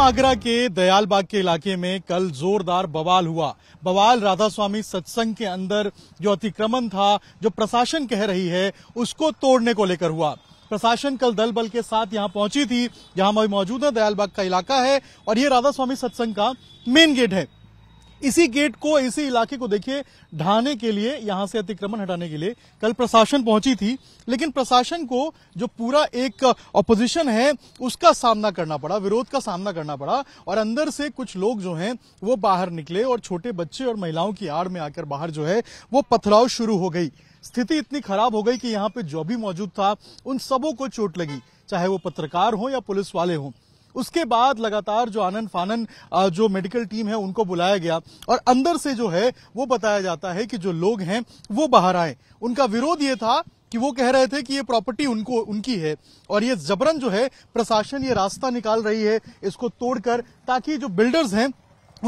आगरा के दयालबाग के इलाके में कल जोरदार बवाल हुआ बवाल राधा स्वामी सत्संग के अंदर जो अतिक्रमण था जो प्रशासन कह रही है उसको तोड़ने को लेकर हुआ प्रशासन कल दल बल के साथ यहां पहुंची थी जहां मौजूद है दयालबाग का इलाका है और ये राधा स्वामी सत्संग का मेन गेट है इसी गेट को इसी इलाके को देखिए ढाने के लिए यहां से अतिक्रमण हटाने के लिए कल प्रशासन पहुंची थी लेकिन प्रशासन को जो पूरा एक ऑपोजिशन है उसका सामना करना पड़ा विरोध का सामना करना पड़ा और अंदर से कुछ लोग जो हैं वो बाहर निकले और छोटे बच्चे और महिलाओं की आड़ में आकर बाहर जो है वो पथराव शुरू हो गई स्थिति इतनी खराब हो गई कि यहाँ पे जो भी मौजूद था उन सबों को चोट लगी चाहे वो पत्रकार हो या पुलिस वाले हों उसके बाद लगातार जो आनंद फानन जो मेडिकल टीम है उनको बुलाया गया और अंदर से जो है वो बताया जाता है कि जो लोग हैं वो बाहर आए उनका विरोध ये था कि वो कह रहे थे कि ये प्रॉपर्टी उनको उनकी है और ये जबरन जो है प्रशासन ये रास्ता निकाल रही है इसको तोड़कर ताकि जो बिल्डर्स हैं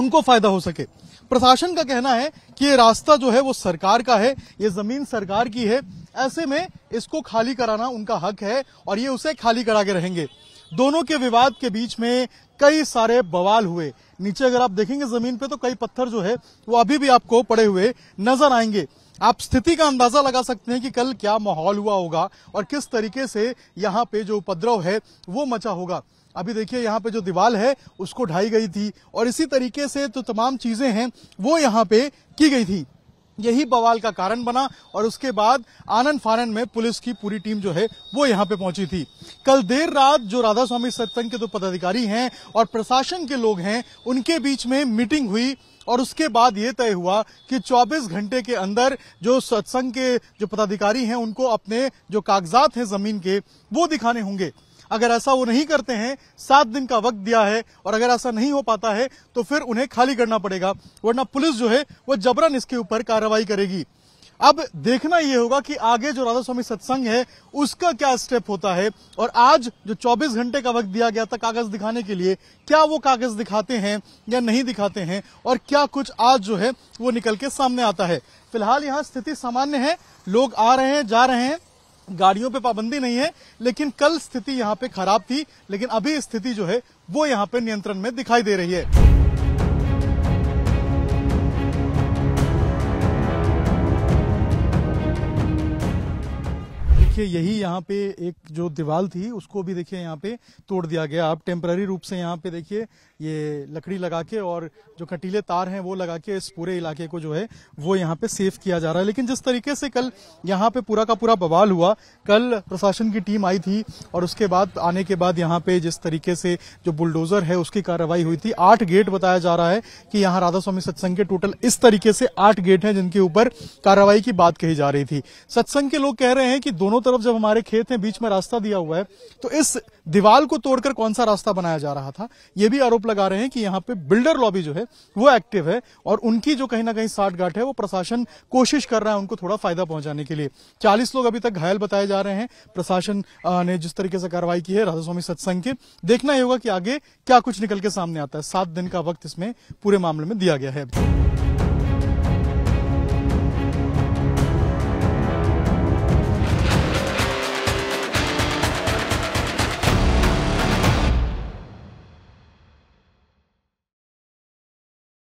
उनको फायदा हो सके प्रशासन का कहना है कि ये रास्ता जो है वो सरकार का है ये जमीन सरकार की है ऐसे में इसको खाली कराना उनका हक है और ये उसे खाली करा के रहेंगे दोनों के विवाद के बीच में कई सारे बवाल हुए नीचे अगर आप देखेंगे जमीन पे तो कई पत्थर जो है वो अभी भी आपको पड़े हुए नजर आएंगे आप स्थिति का अंदाजा लगा सकते हैं कि कल क्या माहौल हुआ होगा और किस तरीके से यहाँ पे जो उपद्रव है वो मचा होगा अभी देखिए यहाँ पे जो दीवार है उसको ढाई गई थी और इसी तरीके से जो तो तमाम चीजें हैं वो यहाँ पे की गई थी यही बवाल का कारण बना और उसके बाद आनंद फानन में पुलिस की पूरी टीम जो है वो यहाँ पे पहुंची थी कल देर रात जो राधा स्वामी सत्संग के जो तो पदाधिकारी हैं और प्रशासन के लोग हैं उनके बीच में मीटिंग हुई और उसके बाद ये तय हुआ कि 24 घंटे के अंदर जो सत्संग के जो पदाधिकारी हैं उनको अपने जो कागजात हैं जमीन के वो दिखाने होंगे अगर ऐसा वो नहीं करते हैं सात दिन का वक्त दिया है और अगर ऐसा नहीं हो पाता है तो फिर उन्हें खाली करना पड़ेगा वरना पुलिस जो है वो जबरन इसके ऊपर कार्रवाई करेगी अब देखना यह होगा कि आगे जो राधा स्वामी सत्संग है उसका क्या स्टेप होता है और आज जो 24 घंटे का वक्त दिया गया था कागज दिखाने के लिए क्या वो कागज दिखाते हैं या नहीं दिखाते हैं और क्या कुछ आज जो है वो निकल के सामने आता है फिलहाल यहाँ स्थिति सामान्य है लोग आ रहे हैं जा रहे हैं गाड़ियों पे पाबंदी नहीं है लेकिन कल स्थिति यहाँ पे खराब थी लेकिन अभी स्थिति जो है वो यहाँ पे नियंत्रण में दिखाई दे रही है देखिए यही यहाँ पे एक जो दीवार थी उसको भी देखिए यहाँ पे तोड़ दिया गया आप टेम्पररी रूप से यहाँ पे देखिए ये लकड़ी लगा के और जो कटीले तार हैं वो लगा के इस पूरे इलाके को जो है वो यहाँ पे सेफ किया जा रहा है लेकिन जिस तरीके से कल यहाँ पे पूरा का पूरा बवाल हुआ कल प्रशासन की टीम आई थी और उसके बाद आने के बाद यहाँ पे जिस तरीके से जो बुलडोजर है उसकी कार्रवाई हुई थी आठ गेट बताया जा रहा है कि यहाँ राधा स्वामी सत्संग के टोटल इस तरीके से आठ गेट है जिनके ऊपर कार्रवाई की बात कही जा रही थी सत्संग के लोग कह रहे हैं कि दोनों तरफ जब हमारे खेत हैं बीच में रास्ता दिया हुआ है तो इस दीवाल को तोड़कर कौन सा रास्ता बनाया जा रहा था ये भी आरोप लगा रहे हैं कि यहाँ पे बिल्डर लॉबी जो है वो एक्टिव है और उनकी जो कहीं ना कहीं साठ गाठ है वो प्रशासन कोशिश कर रहा है उनको थोड़ा फायदा पहुंचाने के लिए चालीस लोग अभी तक घायल बताए जा रहे हैं प्रशासन ने जिस तरीके से कार्रवाई की है राधा स्वामी सत्संग के देखना ही होगा कि आगे क्या कुछ निकल के सामने आता है सात दिन का वक्त इसमें पूरे मामले में दिया गया है